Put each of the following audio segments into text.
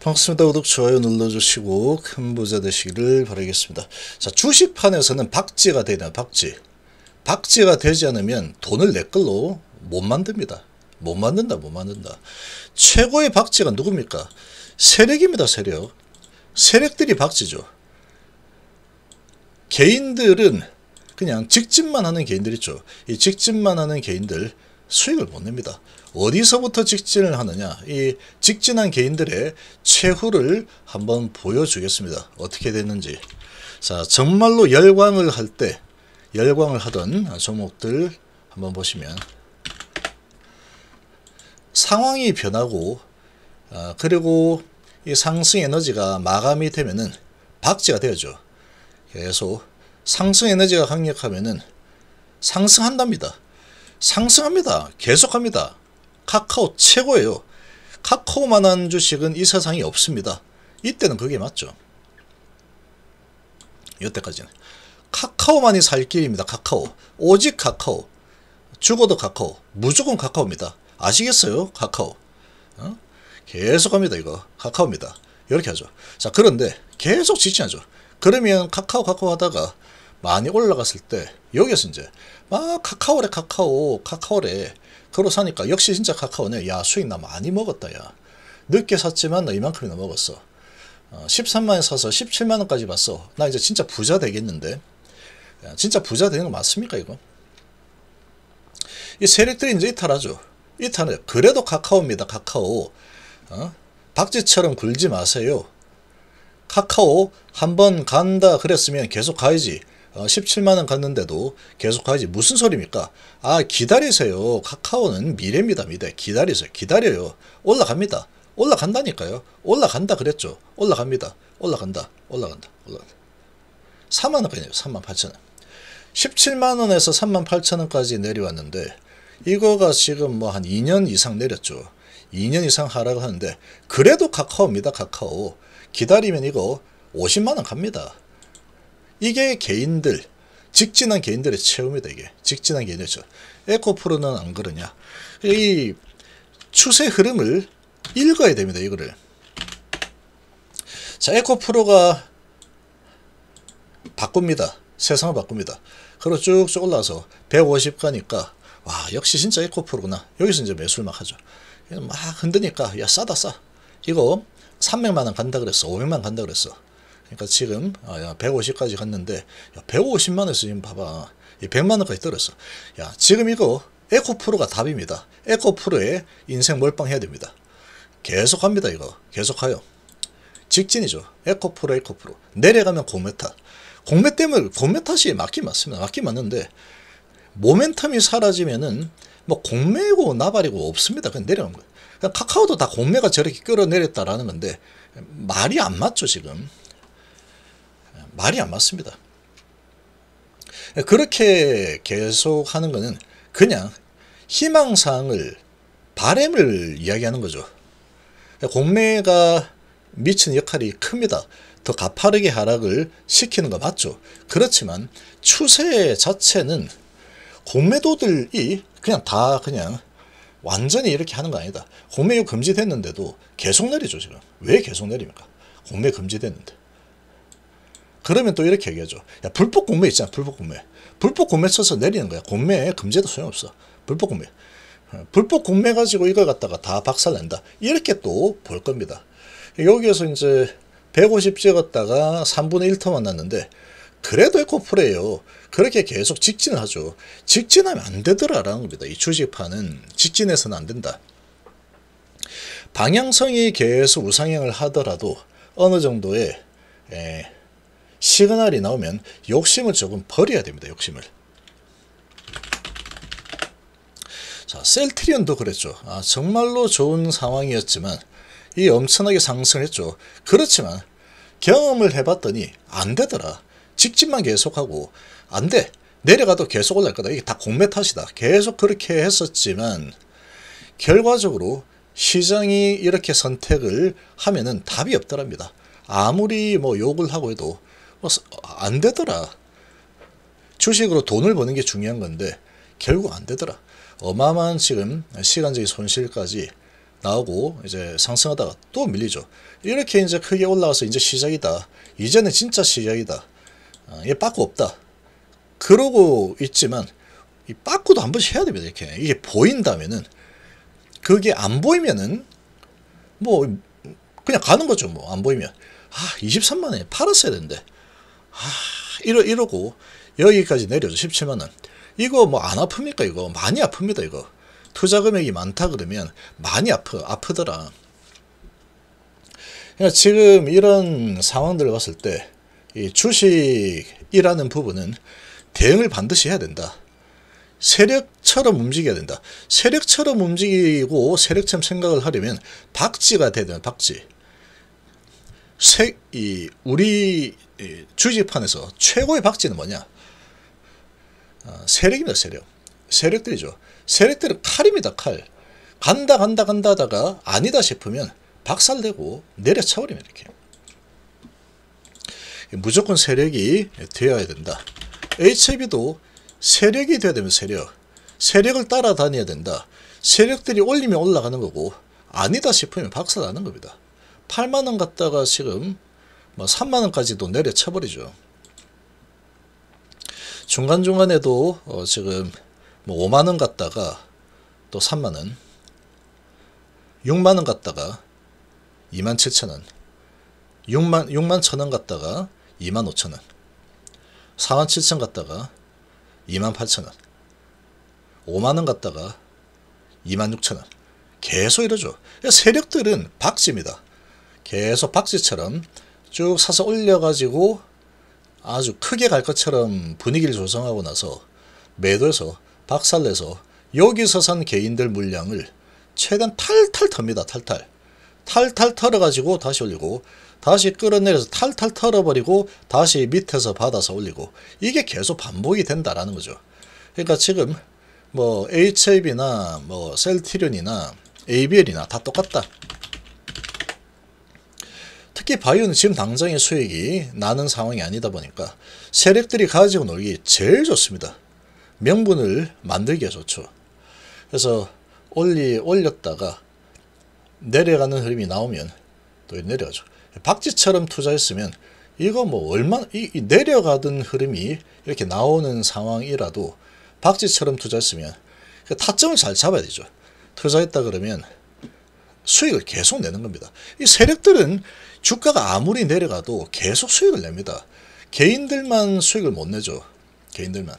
반갑습니다. 구독, 좋아요 눌러주시고 큰 부자 되시기를 바라겠습니다. 자, 주식판에서는 박지가 되냐, 박지박지가 되지 않으면 돈을 내 걸로 못 만듭니다. 못 만든다, 못 만든다. 최고의 박지가 누굽니까? 세력입니다, 세력. 세력들이 박지죠 개인들은 그냥 직진만 하는 개인들 있죠. 이 직진만 하는 개인들 수익을 못 냅니다. 어디서부터 직진을 하느냐 이 직진한 개인들의 최후를 한번 보여주겠습니다. 어떻게 됐는지 자 정말로 열광을 할 때 열광을 하던 종목들 한번 보시면 상황이 변하고 아, 그리고 이 상승 에너지가 마감이 되면은 박지가 되죠. 계속 상승 에너지가 강력하면은 상승한답니다. 상승합니다. 계속합니다. 카카오 최고예요. 카카오만한 주식은 이 세상에 없습니다. 이때는 그게 맞죠. 이때까지는. 카카오만이 살 길입니다. 카카오. 오직 카카오. 죽어도 카카오. 무조건 카카오입니다. 아시겠어요? 카카오. 어? 계속합니다. 이거. 카카오입니다. 이렇게 하죠. 자 그런데 계속 지지하죠. 그러면 카카오 카카오 하다가 많이 올라갔을 때 여기에서 이제 막 카카오래 카카오 카카오래 그러 사니까 역시 진짜 카카오네 야 수익 나 많이 먹었다 야 늦게 샀지만 나 이만큼이나 먹었어 어, 13만원 사서 17만원까지 봤어 나 이제 진짜 부자 되겠는데 야, 진짜 부자 되는 거 맞습니까 이거 이 세력들이 이제 이탈하죠 이탈해 그래도 카카오입니다 카카오 어? 박쥐처럼 굴지 마세요 카카오 한 번 간다 그랬으면 계속 가야지 17만원 어, 갔는데도 계속하지 무슨 소리입니까? 아 기다리세요. 카카오는 미래입니다. 미래. 기다리세요. 기다려요. 올라갑니다. 올라간다니까요. 올라간다 그랬죠. 올라갑니다. 올라간다. 올라간다. 올라간다. 4만원까지요. 3만 8천원. 17만원에서 3만 8천원까지 내려왔는데 이거가 지금 뭐 한 2년 이상 내렸죠. 2년 이상 하락을 하는데 그래도 카카오입니다. 카카오. 기다리면 이거 50만원 갑니다. 이게 개인들, 직진한 개인들의 체험이다, 이게. 직진한 개인의 체험. 에코프로는 안 그러냐. 이 추세 흐름을 읽어야 됩니다, 이거를. 자, 에코프로가 바꿉니다. 세상을 바꿉니다. 그리고 쭉쭉 올라서 150 가니까 와 역시 진짜 에코프로구나. 여기서 이제 매수를 막 하죠. 막 흔드니까 야 싸다 싸. 이거 300만원 간다 그랬어. 500만원 간다 그랬어. 그러니까 지금 150까지 아, 갔는데 150만원 지금 봐봐 100만원까지 떨어졌어 야 지금 이거 에코프로가 답입니다 에코프로에 인생 몰빵해야 됩니다 계속합니다 이거 계속하여 직진이죠 에코프로 에코프로 내려가면 고메타 공메 때문에 공메 탓이 맞긴 맞습니다 맞긴 맞는데 모멘텀이 사라지면은 뭐 공매고 나발이고 없습니다 그냥 내려간 거예요 그냥 카카오도 다 공매가 저렇게 끌어내렸다라는 건데 말이 안 맞죠 지금 말이 안 맞습니다. 그렇게 계속 하는 것은 그냥 희망사항을 바램을 이야기하는 거죠. 공매가 미친 역할이 큽니다. 더 가파르게 하락을 시키는 거 맞죠. 그렇지만 추세 자체는 공매도들이 그냥 다 그냥 완전히 이렇게 하는 거 아니다. 공매유 금지됐는데도 계속 내리죠 지금. 왜 계속 내립니까? 공매 금지됐는데. 그러면 또 이렇게 얘기하죠. 야, 불법 공매 있잖아. 불법 공매. 불법 공매 쳐서 내리는 거야. 공매 금제도 소용없어. 불법 공매. 어, 불법 공매 가지고 이걸 갖다가 다 박살낸다. 이렇게 또 볼 겁니다. 여기에서 이제 150 찍었다가 3분의 1 터만 났는데 그래도 에코프레요. 그렇게 계속 직진을 하죠. 직진하면 안 되더라라는 겁니다. 이 주식판은 직진해서는 안 된다. 방향성이 계속 우상향을 하더라도 어느 정도의 에, 시그널이 나오면 욕심을 조금 버려야 됩니다. 욕심을. 자, 셀트리온도 그랬죠. 아, 정말로 좋은 상황이었지만 이 엄청나게 상승했죠. 그렇지만 경험을 해봤더니 안 되더라. 직진만 계속하고 안 돼. 내려가도 계속 올라갈 거다. 이게 다 공매 탓이다. 계속 그렇게 했었지만 결과적으로 시장이 이렇게 선택을 하면은 답이 없더랍니다. 아무리 뭐 욕을 하고 해도 뭐, 안 되더라. 주식으로 돈을 버는 게 중요한 건데 결국 안 되더라. 어마어마한 지금 시간적인 손실까지 나오고 이제 상승하다가 또 밀리죠. 이렇게 이제 크게 올라와서 이제 시작이다. 이제는 진짜 시작이다. 아, 얘 빠꾸 없다. 그러고 있지만 이 빠꾸도 한 번씩 해야 됩니다. 이렇게 이게 보인다면은 그게 안 보이면은 뭐 그냥 가는 거죠. 뭐 안 보이면 아 23만 원에 팔았어야 되는데 이러, 이러고 여기까지 내려줘 17만원 이거 뭐 안 아픕니까 이거 많이 아픕니다 이거 투자 금액이 많다 그러면 많이 아프 아프더라 그러니까 지금 이런 상황들을 봤을 때 이 주식이라는 부분은 대응을 반드시 해야 된다 세력처럼 움직여야 된다 세력처럼 움직이고 세력처럼 생각을 하려면 박지가 돼야 된다 박지 세, 이 우리 주지판에서 최고의 박제는 뭐냐? 어, 세력입니다, 세력. 세력들이죠. 세력들은 칼입니다, 칼. 간다, 간다, 간다 하다가 아니다 싶으면 박살내고 내려차버리면 이렇게. 무조건 세력이 되어야 된다. HB도 세력이 되어야 되면 세력. 세력을 따라다녀야 된다. 세력들이 올리면 올라가는 거고 아니다 싶으면 박살나는 겁니다. 8만원 갖다가 지금 뭐 3만 원까지도 내려쳐 버리죠. 중간 중간에도 어 지금 뭐 5만 원 갔다가 또 3만 원, 6만 원 갔다가 2만 7천 원, 6만 6만 천원 갔다가 2만 5천 원, 4만 7천 갔다가 2만 8천 원, 5만 원 갔다가 2만 6천 원. 계속 이러죠. 그러니까 세력들은 박지입니다. 계속 박지처럼 쭉 사서 올려가지고 아주 크게 갈 것처럼 분위기를 조성하고 나서 매도해서 박살내서 여기서 산 개인들 물량을 최근 탈탈 텁니다. 탈탈. 탈탈 털어가지고 다시 올리고 다시 끌어내려서 탈탈 털어버리고 다시 밑에서 받아서 올리고 이게 계속 반복이 된다라는 거죠. 그러니까 지금 뭐 HIV나 뭐 셀티륜이나 ABL이나 다 똑같다. 특히 바이오는 지금 당장의 수익이 나는 상황이 아니다 보니까 세력들이 가지고 놀기 제일 좋습니다. 명분을 만들기가 좋죠. 그래서 올리 올렸다가 내려가는 흐름이 나오면 또 내려가죠. 박지처럼 투자했으면 이거 뭐 얼마 이, 이 내려가던 흐름이 이렇게 나오는 상황이라도 박지처럼 투자했으면 그 타점을 잘 잡아야 되죠. 투자했다 그러면 수익을 계속 내는 겁니다. 이 세력들은 주가가 아무리 내려가도 계속 수익을 냅니다. 개인들만 수익을 못 내죠. 개인들만.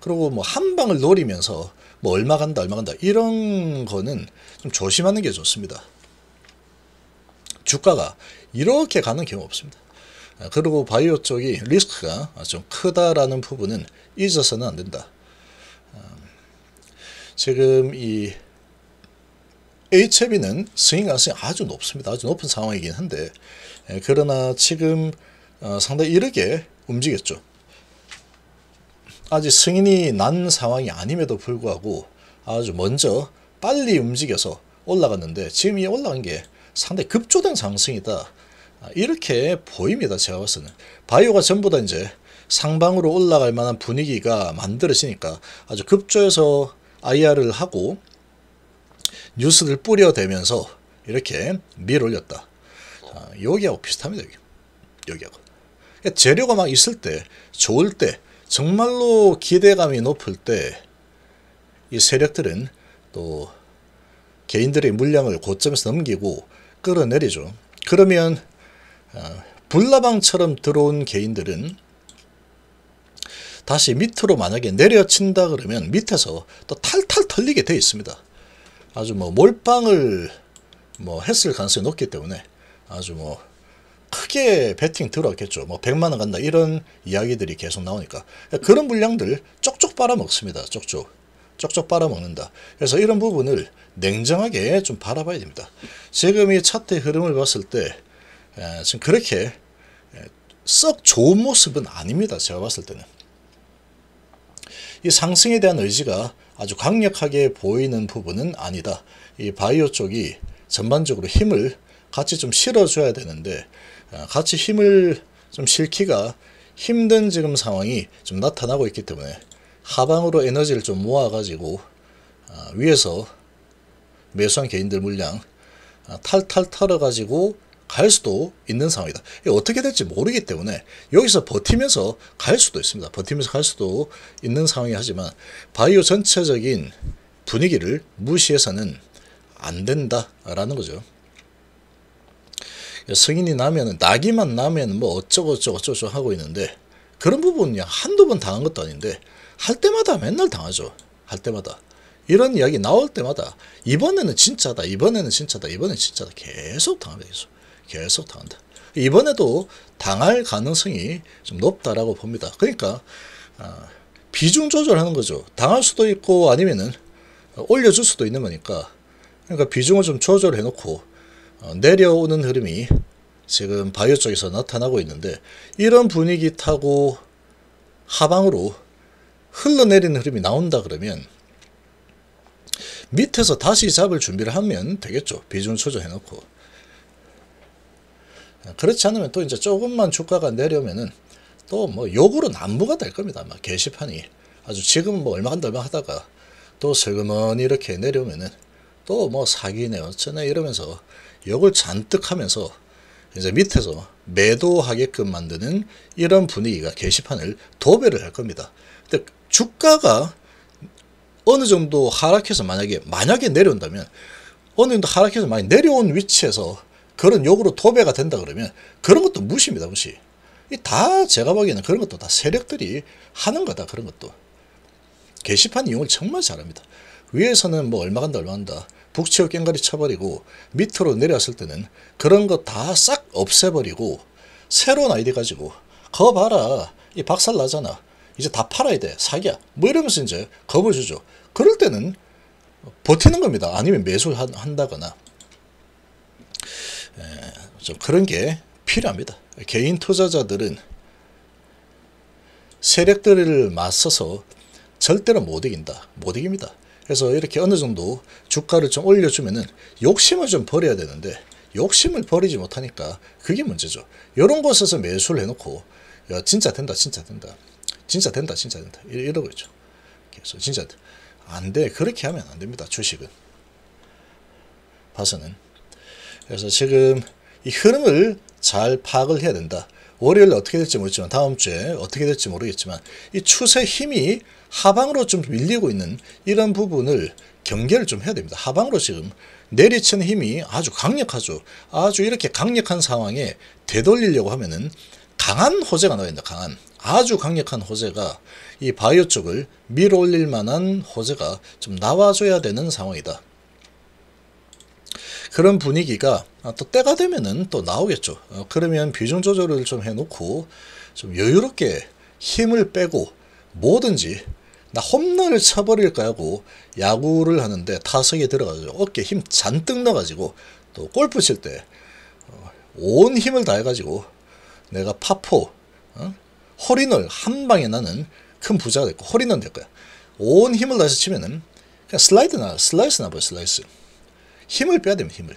그리고 뭐 한 방을 노리면서 뭐 얼마 간다 얼마 간다 이런 거는 좀 조심하는 게 좋습니다. 주가가 이렇게 가는 경우 없습니다. 아, 그리고 바이오 쪽이 리스크가 좀 크다라는 부분은 잊어서는 안 된다. 아, 지금 이 HB는 스윙 가능성이 아주 높습니다. 아주 높은 상황이긴 한데 예, 그러나 지금 어, 상당히 이르게 움직였죠. 아직 승인이 난 상황이 아님에도 불구하고 아주 먼저 빨리 움직여서 올라갔는데 지금 이 올라간 게 상당히 급조된 상승이다. 아, 이렇게 보입니다. 제가 봤을 때는 바이오가 전부 다 이제 상방으로 올라갈 만한 분위기가 만들어지니까 아주 급조해서 IR을 하고 뉴스를 뿌려대면서 이렇게 밀올렸다. 자, 여기하고 비슷합니다. 여기. 여기하고. 그러니까 재료가 막 있을 때, 좋을 때, 정말로 기대감이 높을 때 이 세력들은 또 개인들의 물량을 고점에서 넘기고 끌어내리죠. 그러면 어, 불나방처럼 들어온 개인들은 다시 밑으로 만약에 내려친다 그러면 밑에서 또 탈탈 털리게 되 있습니다. 아주 뭐 몰빵을 뭐 했을 가능성이 높기 때문에 아주 뭐 크게 배팅 들어왔겠죠. 뭐 100만원 간다 이런 이야기들이 계속 나오니까 그런 물량들 쪽쪽 빨아먹습니다. 쪽쪽. 쪽쪽 빨아먹는다. 그래서 이런 부분을 냉정하게 좀 바라봐야 됩니다. 지금 이 차트의 흐름을 봤을 때 지금 그렇게 썩 좋은 모습은 아닙니다. 제가 봤을 때는. 이 상승에 대한 의지가 아주 강력하게 보이는 부분은 아니다. 이 바이오 쪽이 전반적으로 힘을 같이 좀 실어줘야 되는데 아, 같이 힘을 좀 실기가 힘든 지금 상황이 좀 나타나고 있기 때문에 하방으로 에너지를 좀 모아가지고 아, 위에서 매수한 개인들 물량 아, 탈탈 털어가지고 갈 수도 있는 상황이다. 어떻게 될지 모르기 때문에 여기서 버티면서 갈 수도 있습니다. 버티면서 갈 수도 있는 상황이 하지만 바이오 전체적인 분위기를 무시해서는 안 된다라는 거죠. 성인이 그러니까 나면은 나기만 나면 뭐 어쩌고 저쩌고 저쩌고 하고 있는데 그런 부분이 한두 번 당한 것도 아닌데 할 때마다 맨날 당하죠. 할 때마다. 이런 이야기 나올 때마다 이번에는 진짜다 이번에는 진짜다 이번에는 진짜다 계속 당합니다 계속 계속 당한다. 이번에도 당할 가능성이 좀 높다라고 봅니다. 그러니까 아, 비중 조절하는 거죠. 당할 수도 있고 아니면은 올려줄 수도 있는 거니까 그러니까 비중을 좀 조절해 놓고 어, 내려오는 흐름이 지금 바이오 쪽에서 나타나고 있는데 이런 분위기 타고 하방으로 흘러내리는 흐름이 나온다 그러면 밑에서 다시 잡을 준비를 하면 되겠죠. 비중 조절해 놓고 그렇지 않으면 또 이제 조금만 주가가 내려면은 오또뭐 욕으로 난무가 될 겁니다. 막 게시판이 아주 지금 뭐 얼마 한다 얼마 하다가 또 슬그머니 이렇게 내려오면은 또 뭐 사기네 어쩌네 이러면서 욕을 잔뜩 하면서 이제 밑에서 매도하게끔 만드는 이런 분위기가 게시판을 도배를 할 겁니다. 근데 주가가 어느 정도 하락해서 만약에 만약에 내려온다면 어느 정도 하락해서 많이 내려온 위치에서 그런 욕으로 도배가 된다 그러면 그런 것도 무시입니다. 무시. 다 제가 보기에는 그런 것도 다 세력들이 하는 거다. 그런 것도. 게시판 이용을 정말 잘합니다. 위에서는 뭐 얼마 간다 얼마 간다. 북치어 깽가리 쳐버리고 밑으로 내려왔을 때는 그런 거 다 싹 없애버리고 새로운 아이디 가지고 거 봐라. 이 박살 나잖아. 이제 다 팔아야 돼. 사기야. 뭐 이러면서 이제 겁을 주죠. 그럴 때는 버티는 겁니다. 아니면 매수한다거나. 좀 그런 게 필요합니다. 개인 투자자들은 세력들을 맞서서 절대로 못 이긴다. 못 이깁니다. 그래서 이렇게 어느 정도 주가를 좀 올려주면은 욕심을 좀 버려야 되는데 욕심을 버리지 못하니까 그게 문제죠. 이런 곳에서 매수를 해놓고 야, 진짜 된다, 진짜 된다, 진짜 된다, 진짜 된다 이러고 있죠. 그래서 진짜 안 돼. 그렇게 하면 안 됩니다. 주식은. 봐서는. 그래서 지금 이 흐름을 잘 파악을 해야 된다. 월요일 어떻게 될지 모르지만 다음 주에 어떻게 될지 모르겠지만 이 추세 힘이 하방으로 좀 밀리고 있는 이런 부분을 경계를 좀 해야 됩니다. 하방으로 지금 내리치는 힘이 아주 강력하죠. 아주 이렇게 강력한 상황에 되돌리려고 하면은 강한 호재가 나와야 된다. 강한 아주 강력한 호재가 이 바이오 쪽을 밀어올릴 만한 호재가 좀 나와줘야 되는 상황이다. 그런 분위기가 아, 또 때가 되면은 또 나오겠죠. 어, 그러면 비중 조절을 좀 해놓고 좀 여유롭게 힘을 빼고 뭐든지 나 홈런을 쳐버릴까 하고 야구를 하는데 타석에 들어가서 어깨 힘 잔뜩 넣어가지고 또 골프 칠 때온 어, 힘을 다해가지고 내가 파포 어? 허리널 한 방에 나는 큰 부자가 됐고 허리는 될 거야. 온 힘을 다해서 치면은 그냥 슬라이드나 슬라이스나 봐 슬라이스. Химры пядем, химры.